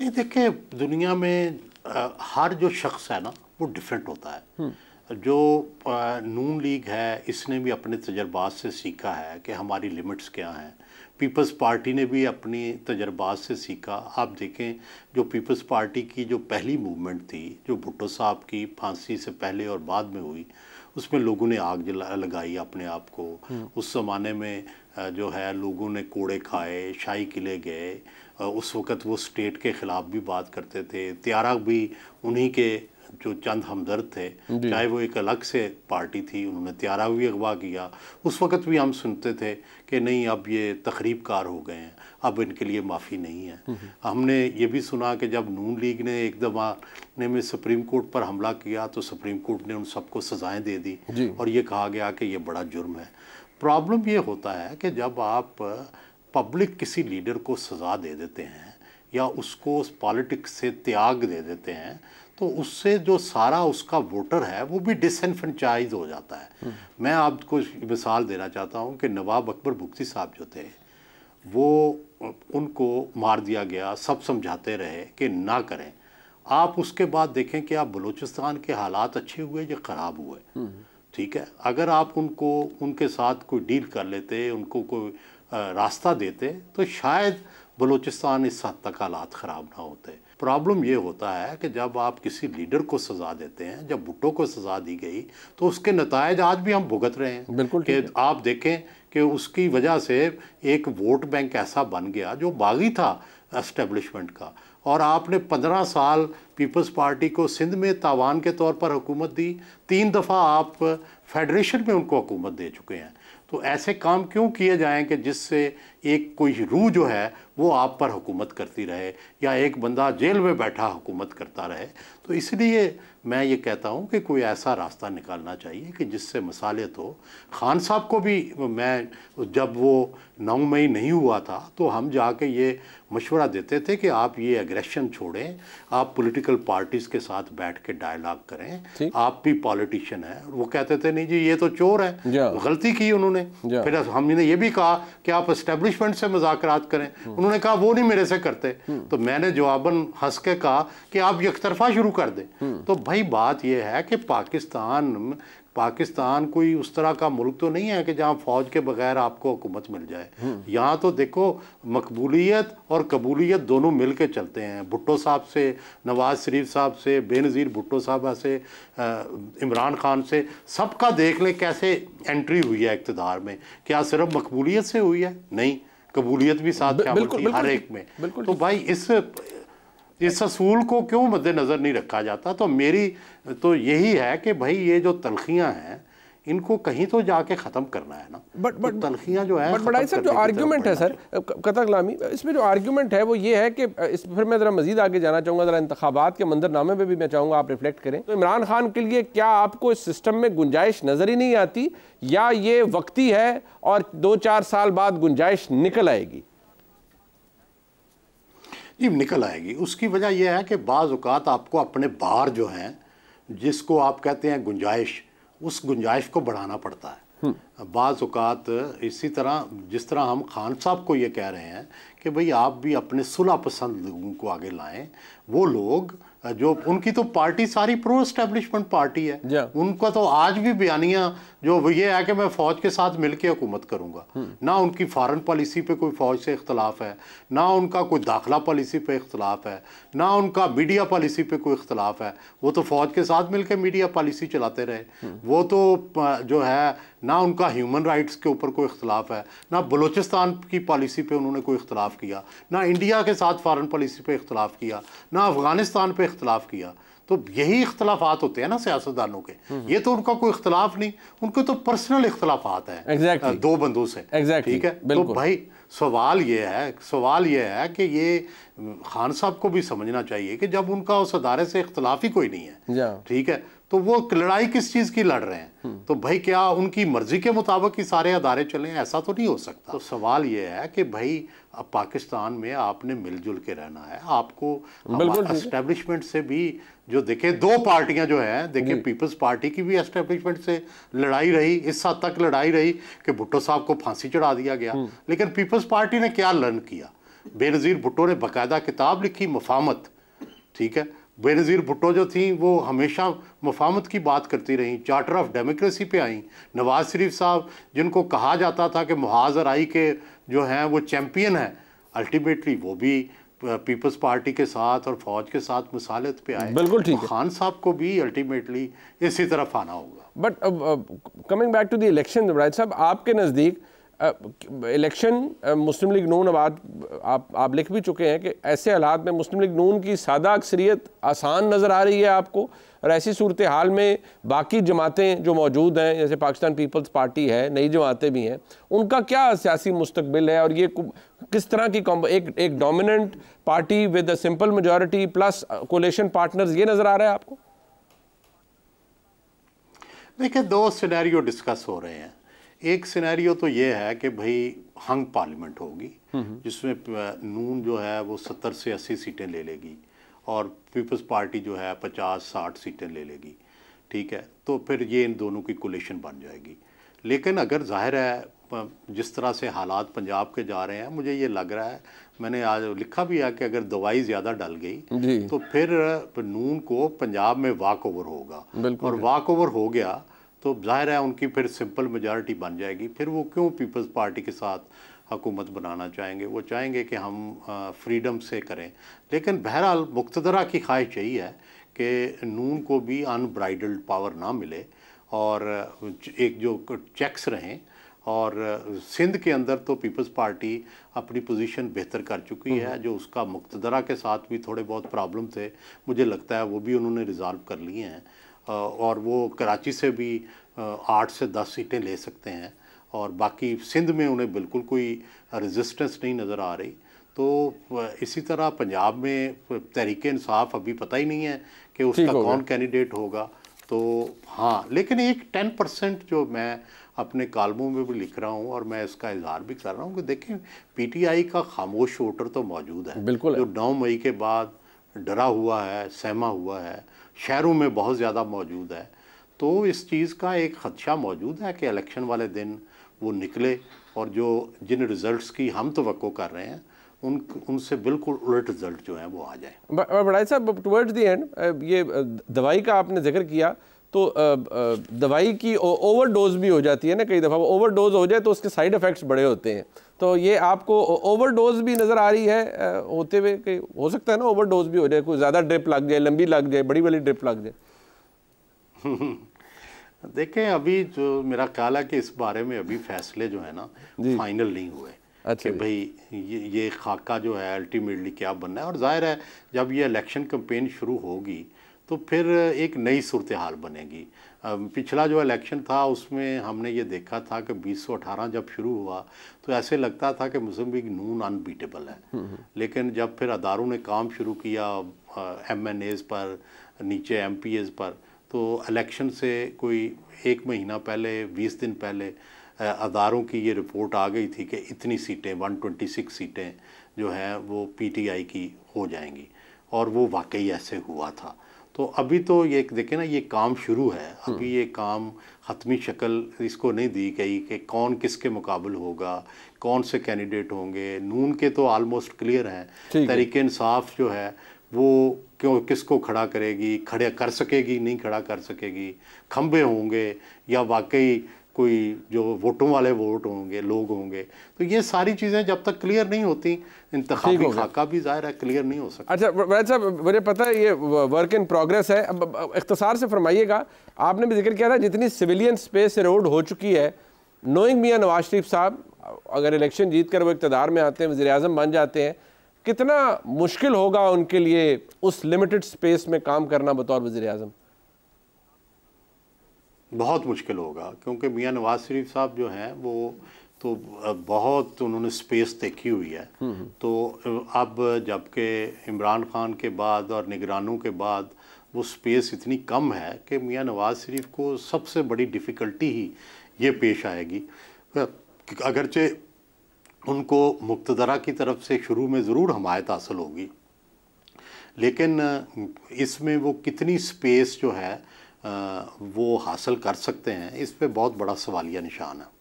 नहीं देखिए दुनिया में आ, हर जो शख्स है ना वो डिफरेंट होता है हम्म। जो आ, नून लीग है इसने भी अपने तजर्बात से सीखा है कि हमारी लिमिट्स क्या हैं पीपल्स पार्टी ने भी अपनी तजर्बात से सीखा आप देखें जो पीपल्स पार्टी की जो पहली मूवमेंट थी जो भुट्टो साहब की फांसी से पहले और बाद में हुई उसमें लोगों ने आग जला लगाई अपने आप को हम्म। उस ज़माने में जो है लोगों ने कोड़े खाए शाही किले गए उस वक़्त वो स्टेट के ख़िलाफ़ भी बात करते थे त्यारा भी उन्हीं के जो चंद हमदर्द थे चाहे वो एक अलग से पार्टी थी उन्होंने त्यारा भी अगवा किया उस वक़्त भी हम सुनते थे कि नहीं अब ये तकरीब कार हो गए हैं अब इनके लिए माफ़ी नहीं है नहीं। हम्म, हम्म। हमने ये भी सुना कि जब नून लीग ने एक ज़माने में सुप्रीम कोर्ट पर हमला किया तो सुप्रीम कोर्ट ने उन सबको सजाएं दे दी और ये कहा गया कि ये बड़ा जुर्म है प्रॉब्लम ये होता है कि जब आप पब्लिक किसी लीडर को सज़ा दे देते हैं या उसको उस पॉलिटिक्स से त्याग दे देते हैं तो उससे जो सारा उसका वोटर है वो भी डिसनफ्रेंचाइज हो जाता है मैं आपको मिसाल देना चाहता हूँ कि नवाब अकबर भुगती साहब जो थे वो उनको मार दिया गया सब समझाते रहे कि ना करें आप उसके बाद देखें कि आप बलूचिस्तान के हालात अच्छे हुए या ख़राब हुए ठीक है अगर आप उनको उनके साथ कोई डील कर लेते उनको कोई रास्ता देते तो शायद बलूचिस्तान इस हद तक हालात ख़राब ना होते प्रॉब्लम ये होता है कि जब आप किसी लीडर को सज़ा देते हैं जब भुट्टो को सज़ा दी गई तो उसके नतज आज भी हम भुगत रहे हैं बिल्कुल कि आप देखें कि उसकी वजह से एक वोट बैंक ऐसा बन गया जो बागी था एस्टेब्लिशमेंट का और आपने पंद्रह साल पीपल्स पार्टी को सिंध में तावान के तौर पर हुकूमत दी तीन दफ़ा आप फेडरेशन में उनको हुकूमत दे चुके हैं तो ऐसे काम क्यों किए जाएं कि जिससे एक कोई रूह जो है वो आप पर हुकूमत करती रहे या एक बंदा जेल में बैठा हुकूमत करता रहे तो इसलिए मैं ये कहता हूँ कि कोई ऐसा रास्ता निकालना चाहिए कि जिससे मसाले तो खान साहब को भी मैं जब वो नौ मई नहीं हुआ था तो हम जाके ये मशवरा देते थे कि आप ये एग्रेशन छोड़ें आप पॉलिटिकल पार्टीज़ के साथ बैठ के डायलाग करें आप भी पॉलिटिशियन हैं वो कहते थे नहीं जी ये तो चोर है गलती की उन्होंने फिर हमने ये भी कहा कि आप इस्टेब्लिशमेंट से मजाक करें हम्म। उन्होंने कहा वो नहीं मेरे से करते हम्म। तो मैंने जवाबन हंस के कहा कि आप यकतरफा शुरू कर दें हम्म। तो भाई बात यह है कि पाकिस्तान पाकिस्तान कोई उस तरह का मुल्क तो नहीं है कि जहाँ फौज के बगैर आपको हुकूमत मिल जाए हम्म। यहाँ तो देखो मकबूलियत और कबूलियत दोनों मिल के चलते हैं भुट्टो साहब से नवाज शरीफ साहब से बेनज़ीर भुट्टो साहब से इमरान खान से सबका देख लें कैसे एंट्री हुई है इकतदार में क्या सिर्फ मकबूलियत से हुई है नहीं कबूलियत भी साथ बिल्कुल, बिल्कुल, हर एक में तो भाई इस इस असूल को क्यों मद्देनज़र नहीं रखा जाता तो मेरी तो यही है कि भाई ये जो तनखियाँ हैं इनको कहीं तो जाके ख़त्म करना है ना बट बट तो जो है बट बड़ा सर जो आर्ग्यूमेंट है सर कतकलामी इसमें जो आर्ग्यूमेंट है वो ये है कि इस फिर मैं ज़रा मजीद आगे जाना चाहूँगा ज़रा इंतबात के मंजरनामे पर भी मैं चाहूँगा आप रिफ्लेक्ट करें तो इमरान खान के लिए क्या आपको इस सिस्टम में गुंजाइश नज़र ही नहीं आती या ये वक्ती है और दो चार साल बाद गुंजाइश निकल आएगी ये निकल आएगी उसकी वजह यह है कि बाज़ात आपको अपने बाहर जो हैं जिसको आप कहते हैं गुंजाइश उस गुंजाइश को बढ़ाना पड़ता है हम्म। बाज़ात इसी तरह जिस तरह हम खान साहब को ये कह रहे हैं कि भाई आप भी अपने सुलह पसंद लोगों को आगे लाएं वो लोग जो उनकी तो पार्टी सारी प्रो इस्टेबलिशमेंट पार्टी है उनका तो आज भी बयानियाँ जो ये है कि मैं फौज के साथ मिलकर हुकूमत करूँगा हम्म। ना उनकी फॉरेन पॉलिसी पे कोई फौज से इख्तलाफ है ना उनका कोई दाखिला पॉलिसी पे इख्तलाफ है ना उनका मीडिया पॉलिसी पे कोई इख्तलाफ है वो तो फौज के साथ मिलकर मीडिया पॉलिसी चलाते रहे हम्म। वो तो जो है ना उनका ह्यूमन राइट्स के ऊपर कोई इख्तलाफ है ना बलूचिस्तान की पॉलिसी पे उन्होंने कोई इख्तलाफ किया ना इंडिया के साथ फॉरन पॉलिसी पे इख्तलाफ किया ना अफ़गानिस्तान पे इख्तलाफ किया तो यही इख्तलाफात होते हैं ना सियासतदानों के हम्म। ये तो उनका कोई इख्तलाफ नहीं उनके तो पर्सनल इख्तलाफात हैं exactly. दो बंदों से exactly. ठीक है तो भाई सवाल ये है सवाल ये है कि ये खान साहब को भी समझना चाहिए कि जब उनका उस अदारे से इख्तलाफ ही कोई नहीं है ठीक है तो वो लड़ाई किस चीज़ की लड़ रहे हैं हम्म। तो भाई क्या उनकी मर्जी के मुताबिक ही सारे अदारे चले ऐसा तो नहीं हो सकता तो सवाल ये है कि भाई अब पाकिस्तान में आपने मिलजुल के रहना है आपको एस्टेब्लिशमेंट से भी जो देखे दो पार्टियां जो हैं देखे पीपल्स पार्टी की भी एस्टेब्लिशमेंट से लड़ाई रही इस हद तक लड़ाई रही कि भुट्टो साहब को फांसी चढ़ा दिया गया हम्म। लेकिन पीपल्स पार्टी ने क्या लर्न किया बेनज़ीर भुट्टो ने बाकायदा किताब लिखी मफामत ठीक है बेनज़ीर भुट्टो जो थी वो हमेशा मफामत की बात करती रहीं चार्टर ऑफ डेमोक्रेसी पे आई नवाज़ शरीफ साहब जिनको कहा जाता था कि आई के जो हैं वो चैम्पियन हैं अल्टीमेटली वो भी पीपल्स पार्टी के साथ और फौज के साथ मसालत पे आए बिल्कुल ठीक तो खान साहब को भी अल्टीमेटली इसी तरफ आना होगा but coming back to the election साहब आपके नज़दीक इलेक्शन मुस्लिम लीग नून अब आप आप लिख भी चुके हैं कि ऐसे हालात में मुस्लिम लीग नून की सादा अक्सरियत आसान नज़र आ रही है आपको और ऐसी सूरत हाल में बाकी जमातें जो मौजूद हैं जैसे पाकिस्तान पीपल्स पार्टी है नई जमातें भी हैं उनका क्या सियासी मुस्तबिल है और ये किस तरह की एक एक dominant party with a simple majority plus coalition partners ये नज़र आ रहा है आपको देखिए दो सिनेरियो डिस्कस हो रहे हैं एक सिनेरियो तो ये है कि भाई हंग पार्लियामेंट होगी हम्म, हम्म। जिसमें नून जो है वो सत्तर से अस्सी सीटें ले लेगी और पीपल्स पार्टी जो है पचास साठ सीटें ले लेगी ठीक है तो फिर ये इन दोनों की कोलेशन बन जाएगी लेकिन अगर जाहिर है जिस तरह से हालात पंजाब के जा रहे हैं मुझे ये लग रहा है मैंने आज लिखा भी है कि अगर दवाई ज़्यादा डल गई तो फिर नून को पंजाब में वाक ओवर होगा और वाक ओवर हो गया तो जाहिर है उनकी फिर सिंपल मेजॉरिटी बन जाएगी फिर वो क्यों पीपल्स पार्टी के साथ हुकूमत बनाना चाहेंगे वो चाहेंगे कि हम फ्रीडम से करें लेकिन बहरहाल मुख्तरा की ख्वाहिश यही है कि नून को भी अनब्राइडल्ड पावर ना मिले और एक जो चेक्स रहें और सिंध के अंदर तो पीपल्स पार्टी अपनी पोजीशन बेहतर कर चुकी है हम्म। जो उसका मुख्तरा के साथ भी थोड़े बहुत प्रॉब्लम थे मुझे लगता है वो भी उन्होंने रिजॉल्व कर लिए हैं और वो कराची से भी आठ से दस सीटें ले सकते हैं और बाकी सिंध में उन्हें बिल्कुल कोई रेजिस्टेंस नहीं नज़र आ रही तो इसी तरह पंजाब में तहरीक इंसाफ अभी पता ही नहीं है कि उसका कौन कैंडिडेट होगा तो हाँ लेकिन एक टेन परसेंट जो मैं अपने कालमों में भी लिख रहा हूँ और मैं इसका इजहार भी कर रहा हूँ कि देखें पीटीआई का खामोश वोटर तो मौजूद है बिल्कुल जो नौ मई के बाद डरा हुआ है सहमा हुआ है शहरों में बहुत ज़्यादा मौजूद है तो इस चीज़ का एक ख़दशा मौजूद है कि इलेक्शन वाले दिन वो निकले और जो जिन रिज़ल्ट की हम तो कर रहे हैं उन उनसे बिल्कुल उलट रिज़ल्ट जो है वो आ जाए बड़ा साहब टूवर्ड्स दी एंड ये दवाई का आपने जिक्र किया तो दवाई की ओवरडोज भी हो जाती है ना कई दफ़ा वो ओवरडोज हो जाए तो उसके साइड इफ़ेक्ट्स बड़े होते हैं तो ये आपको ओवरडोज भी नज़र आ रही है होते हुए कि हो सकता है ना ओवरडोज भी हो जाए कोई ज़्यादा ड्रिप लग जाए लंबी लग जाए बड़ी वाली ड्रिप लग जाए देखें अभी जो मेरा ख्याल है कि इस बारे में अभी फैसले जो है ना फाइनल नहीं हुए अच्छा भाई ये ये खाका जो है अल्टीमेटली क्या बनना है और जाहिर है जब ये इलेक्शन कंपेन शुरू होगी तो फिर एक नई सूरत हाल बनेगी पिछला जो इलेक्शन था उसमें हमने ये देखा था कि बीस जब शुरू हुआ तो ऐसे लगता था कि मुस्लिम नून अनबीटेबल है हम्म, हम्म। लेकिन जब फिर अदारों ने काम शुरू किया एम एन एज़ पर नीचे एम पी एज़ पर तो इलेक्शन से कोई एक महीना पहले बीस दिन पहले अदारों की ये रिपोर्ट आ गई थी कि इतनी सीटें 126 सीटें जो हैं वो पीटीआई की हो जाएंगी और वो वाकई ऐसे हुआ था तो अभी तो ये देखें ना ये काम शुरू है अभी हम्म। ये काम हतमी शक्ल इसको नहीं दी गई कि कौन किसके मुकाबल होगा कौन से कैंडिडेट होंगे नून के तो आलमोस्ट क्लियर हैं तरीके इंसाफ जो है वो क्यों किसको खड़ा करेगी खड़े कर सकेगी नहीं खड़ा कर सकेगी खंबे होंगे या वाकई कोई जो वोटों वाले वोट होंगे लोग होंगे तो ये सारी चीज़ें जब तक क्लियर नहीं होती इंतबी खाका भी ज़ाहिर है क्लियर नहीं हो सकता अच्छा वैद साहब मुझे पता है ये वर्क इन प्रोग्रेस है अब इख्तसार से फरमाइएगा आपने भी जिक्र किया था जितनी सिविलियन स्पेस रोड हो चुकी है नोइंग मियाँ नवाज शरीफ साहब अगर इलेक्शन जीत कर वो इकतदार में आते हैं वजी अजम बन जाते हैं कितना मुश्किल होगा उनके लिए उस लिमिटेड स्पेस में काम करना बतौर वजी अजम बहुत मुश्किल होगा क्योंकि मियाँ नवाज शरीफ साहब जो हैं वो तो बहुत उन्होंने स्पेस देखी हुई है हम्म, हम्म। तो अब जबकि इमरान खान के बाद और निगरानों के बाद वो स्पेस इतनी कम है कि मियाँ नवाज शरीफ को सबसे बड़ी डिफ़िकल्टी ही ये पेश आएगी अगरचे उनको मुक्तदरा की तरफ से शुरू में ज़रूर हमायत हासिल होगी लेकिन इसमें वो कितनी स्पेस जो है वो हासिल कर सकते हैं इस पर बहुत बड़ा सवालिया निशान है